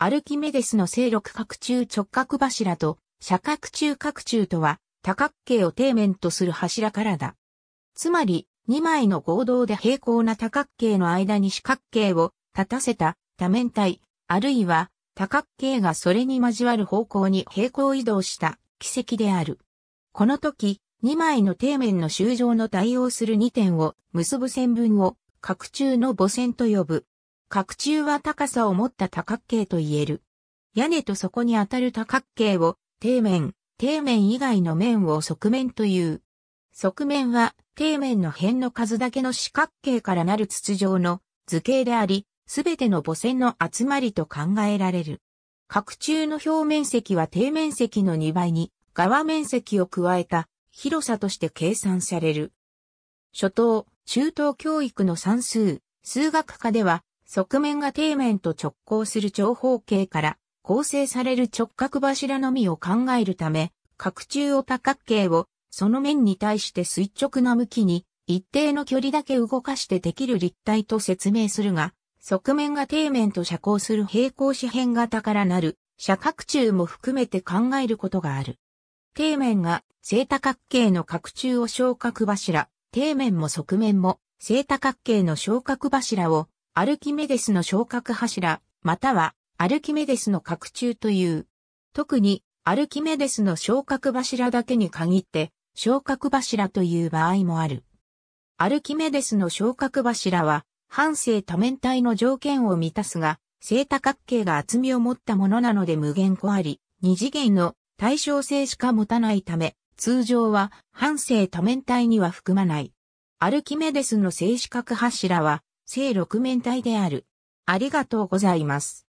アルキメデスの正六角柱直角柱と、斜角中角柱とは、多角形を底面とする柱からだ。つまり、2枚の合同で平行な多角形の間に四角形を立たせた多面体、あるいは多角形がそれに交わる方向に平行移動した奇跡である。この時、2枚の底面の周上の対応する2点を結ぶ線分を角柱の母線と呼ぶ。角柱は高さを持った多角形と言える。屋根とそこに当たる多角形を、底面、底面以外の面を側面という。側面は、底面の辺の数だけの四角形からなる筒状の図形であり、すべての母線の集まりと考えられる。角柱の表面積は底面積の2倍に、側面積を加えた広さとして計算される。初等、中等教育の算数、数学科では、側面が底面と直交する長方形から構成される直角柱のみを考えるため、角柱を多角形をその面に対して垂直な向きに一定の距離だけ動かしてできる立体と説明するが、側面が底面と遮光する平行四辺型からなる斜角柱も含めて考えることがある。底面が正多角形の角柱を昇角柱、底面も側面も正多角形の昇角柱をアルキメデスの昇格柱、またはアルキメデスの拡柱という。特にアルキメデスの昇格柱だけに限って昇格柱という場合もある。アルキメデスの昇格柱は、半生多面体の条件を満たすが、正多角形が厚みを持ったものなので無限個あり、二次元の対称性しか持たないため、通常は半生多面体には含まない。アルキメデスの静止角柱は、正六面体である。ありがとうございます。